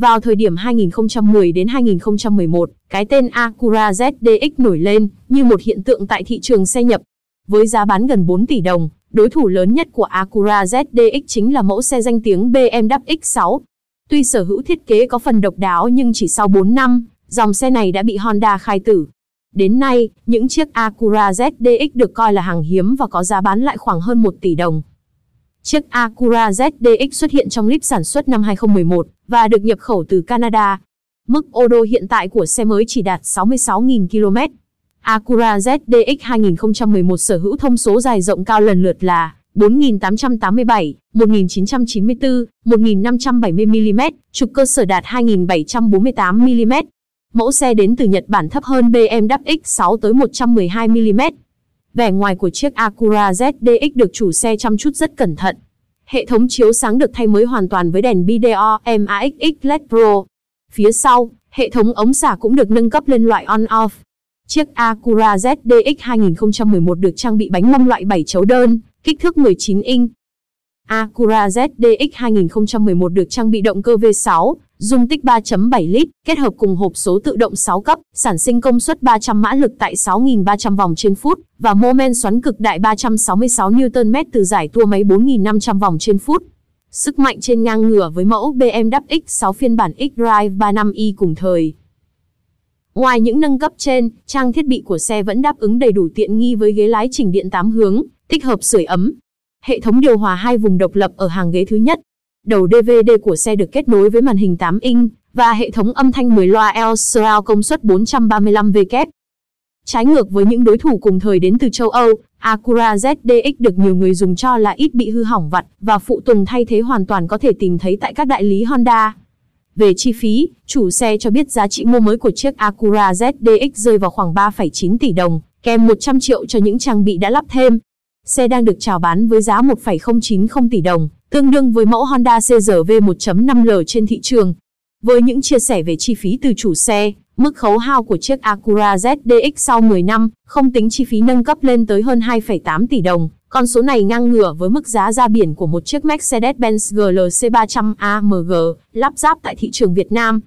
Vào thời điểm 2010 đến 2011, cái tên Acura ZDX nổi lên như một hiện tượng tại thị trường xe nhập. Với giá bán gần 4 tỷ đồng, đối thủ lớn nhất của Acura ZDX chính là mẫu xe danh tiếng BMW X6. Tuy sở hữu thiết kế có phần độc đáo nhưng chỉ sau 4 năm, dòng xe này đã bị Honda khai tử. Đến nay, những chiếc Acura ZDX được coi là hàng hiếm và có giá bán lại khoảng hơn 1 tỷ đồng. Chiếc Acura ZDX xuất hiện trong clip sản xuất năm 2011 và được nhập khẩu từ Canada. Mức Odo hiện tại của xe mới chỉ đạt 66.000 km. Acura ZDX 2011 sở hữu thông số dài rộng cao lần lượt là 4.887, 1.994, 1.570 mm, trục cơ sở đạt 2.748 mm. Mẫu xe đến từ Nhật Bản thấp hơn BMW X6 tới 112 mm. Vẻ ngoài của chiếc Acura ZDX được chủ xe chăm chút rất cẩn thận, Hệ thống chiếu sáng được thay mới hoàn toàn với đèn BDO MAXX LED Pro. Phía sau, hệ thống ống xả cũng được nâng cấp lên loại on-off. Chiếc Acura ZDX 2011 được trang bị bánh mâm loại 7 chấu đơn, kích thước 19 inch. Acura ZDX 2011 được trang bị động cơ V6, dung tích 3.7 lít, kết hợp cùng hộp số tự động 6 cấp, sản sinh công suất 300 mã lực tại 6.300 vòng trên phút và mô men xoắn cực đại 366 Nm từ giải tua máy 4.500 vòng trên phút. Sức mạnh trên ngang ngửa với mẫu BMW X6 phiên bản X-Drive 35i cùng thời. Ngoài những nâng cấp trên, trang thiết bị của xe vẫn đáp ứng đầy đủ tiện nghi với ghế lái chỉnh điện 8 hướng, tích hợp sưởi ấm. Hệ thống điều hòa hai vùng độc lập ở hàng ghế thứ nhất, Đầu DVD của xe được kết nối với màn hình 8 inch và hệ thống âm thanh 10 loa L surround công suất 435W. Trái ngược với những đối thủ cùng thời đến từ châu Âu, Acura ZDX được nhiều người dùng cho là ít bị hư hỏng vặt và phụ tùng thay thế hoàn toàn có thể tìm thấy tại các đại lý Honda. Về chi phí, chủ xe cho biết giá trị mua mới của chiếc Acura ZDX rơi vào khoảng 3,9 tỷ đồng, kèm 100 triệu cho những trang bị đã lắp thêm. Xe đang được chào bán với giá 1,090 tỷ đồng tương đương với mẫu Honda CRV 1.5L trên thị trường. Với những chia sẻ về chi phí từ chủ xe, mức khấu hao của chiếc Acura ZDX sau 10 năm, không tính chi phí nâng cấp lên tới hơn 2,8 tỷ đồng, con số này ngang ngửa với mức giá ra biển của một chiếc Mercedes-Benz GLC 300 AMG lắp ráp tại thị trường Việt Nam.